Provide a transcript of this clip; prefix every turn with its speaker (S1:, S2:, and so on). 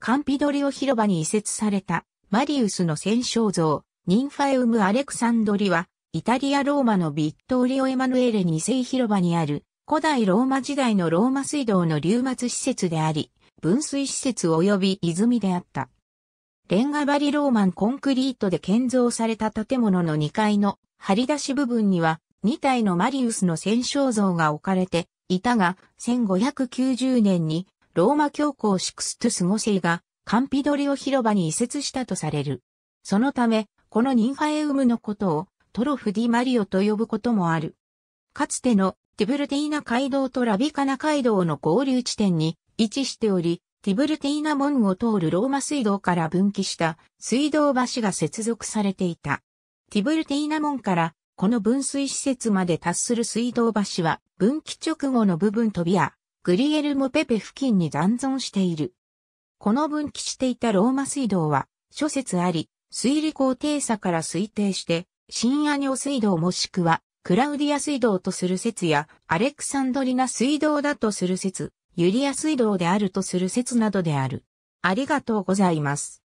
S1: カンピドリオ広場に移設されたマリウスの戦勝像、ニンファエウム・アレクサンドリは、イタリア・ローマのビットオリオ・エマヌエレ2世広場にある、古代ローマ時代のローマ水道の流末施設であり、分水施設及び泉であった。レンガ張りローマンコンクリートで建造された建物の2階の張り出し部分には、2体のマリウスの戦勝像が置かれていたが、1590年にローマ教皇シクストゥス5世がカンピドリオ広場に移設したとされる。そのため、このニンファエウムのことをトロフディマリオと呼ぶこともある。かつてのティブルティーナ街道とラビカナ街道の合流地点に位置しており、ティブルティーナ門を通るローマ水道から分岐した水道橋が接続されていた。ティブルティーナ門からこの分水施設まで達する水道橋は分岐直後の部分とビア、グリエルモペペ付近に残存している。この分岐していたローマ水道は、諸説あり、水利高低差から推定して、新アニョ水道もしくは、クラウディア水道とする説や、アレクサンドリナ水道だとする説、ユリア水道であるとする説などである。ありがとうございます。